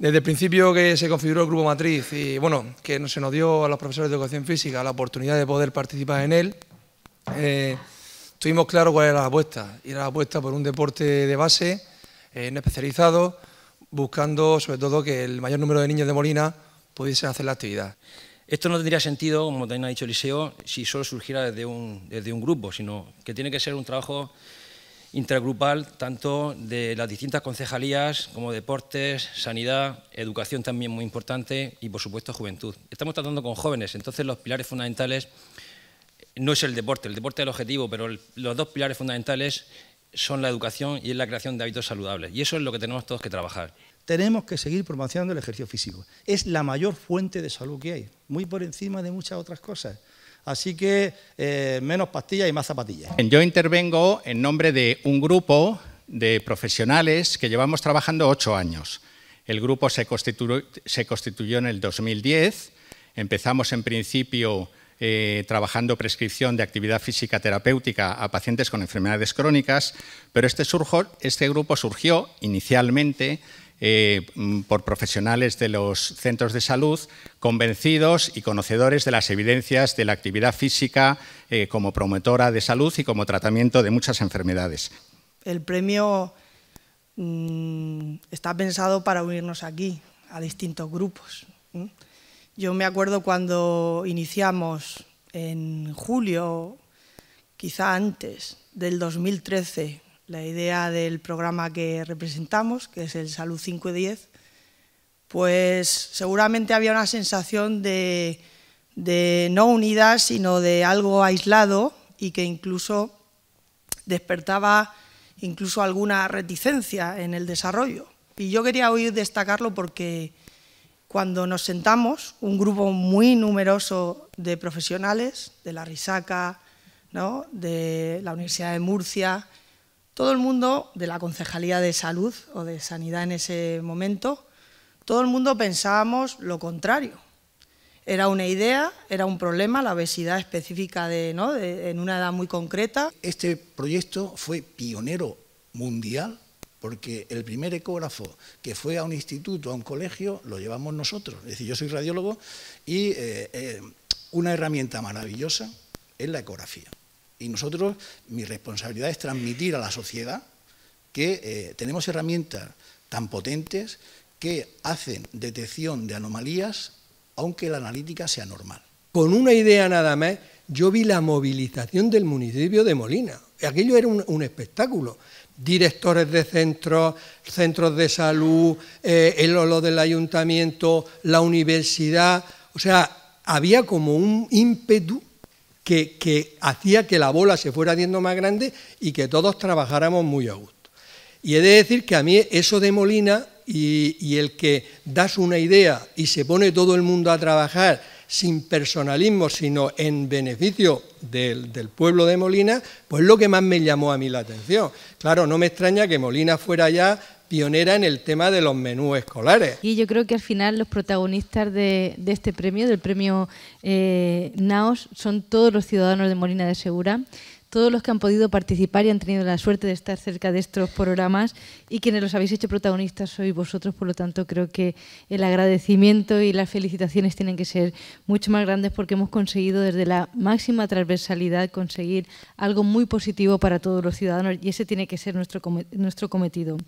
Desde el principio que se configuró el Grupo Matriz y bueno, que se nos dio a los profesores de Educación Física la oportunidad de poder participar en él, eh, tuvimos claro cuál era la apuesta. era la apuesta por un deporte de base, eh, no especializado, buscando sobre todo que el mayor número de niños de Molina pudiesen hacer la actividad. Esto no tendría sentido, como también ha dicho Eliseo, si solo surgiera desde un, desde un grupo, sino que tiene que ser un trabajo intragrupal tanto de las distintas concejalías como deportes, sanidad, educación también muy importante y por supuesto juventud. Estamos tratando con jóvenes, entonces los pilares fundamentales no es el deporte, el deporte es el objetivo, pero los dos pilares fundamentales son la educación y es la creación de hábitos saludables y eso es lo que tenemos todos que trabajar. Tenemos que seguir promocionando el ejercicio físico. Es la mayor fuente de salud que hay, muy por encima de muchas otras cosas. Así que eh, menos pastillas y más zapatillas. Yo intervengo en nombre de un grupo de profesionales que llevamos trabajando ocho años. El grupo se constituyó, en el 2010. Empezamos en principio eh, trabajando prescripción de actividad física terapéutica a pacientes con enfermedades crónicas, pero este, este grupo surgió inicialmente eh, mm, por profesionales de los centros de salud convencidos y conocedores de las evidencias de la actividad física eh, como promotora de salud y como tratamiento de muchas enfermedades. El premio mm, está pensado para unirnos aquí, a distintos grupos. Yo me acuerdo cuando iniciamos en julio, quizá antes del 2013, la idea del programa que representamos, que es el Salud 510, pues seguramente había una sensación de, no unidad, sino de algo aislado y que incluso despertaba incluso alguna reticencia en el desarrollo. Y yo quería hoy destacarlo porque cuando nos sentamos, un grupo muy numeroso de profesionales de la RISACA, de la Universidad de Murcia, todo el mundo de la Concejalía de Salud o de Sanidad en ese momento, todo el mundo pensábamos lo contrario. Era una idea, era un problema, la obesidad específica de, en una edad muy concreta. Este proyecto fue pionero mundial porque el primer ecógrafo que fue a un instituto, a un colegio, lo llevamos nosotros. Es decir, yo soy radiólogo y eh, eh, una herramienta maravillosa es la ecografía. Y nosotros, mi responsabilidad es transmitir a la sociedad que eh, tenemos herramientas tan potentes que hacen detección de anomalías aunque la analítica sea normal. Con una idea nada más, yo vi la movilización del municipio de Molina. Aquello era un, espectáculo. Directores de centros, centros de salud, eh, el olo del ayuntamiento, la universidad. O sea, había como un ímpetu que, hacía que la bola se fuera haciendo más grande y que todos trabajáramos muy a gusto. Y he de decir que a mí eso de Molina y, el que das una idea y se pone todo el mundo a trabajar sin personalismo, sino en beneficio del, del, pueblo de Molina, pues lo que más me llamó a mí la atención. Claro, no me extraña que Molina fuera ya pionera en el tema de los menús escolares. Y yo creo que al final los protagonistas de, este premio, del premio eh, NAOS, son todos los ciudadanos de Molina de Segura, todos los que han podido participar y han tenido la suerte de estar cerca de estos programas y quienes los habéis hecho protagonistas sois vosotros, por lo tanto creo que el agradecimiento y las felicitaciones tienen que ser mucho más grandes porque hemos conseguido desde la máxima transversalidad conseguir algo muy positivo para todos los ciudadanos y ese tiene que ser nuestro cometido.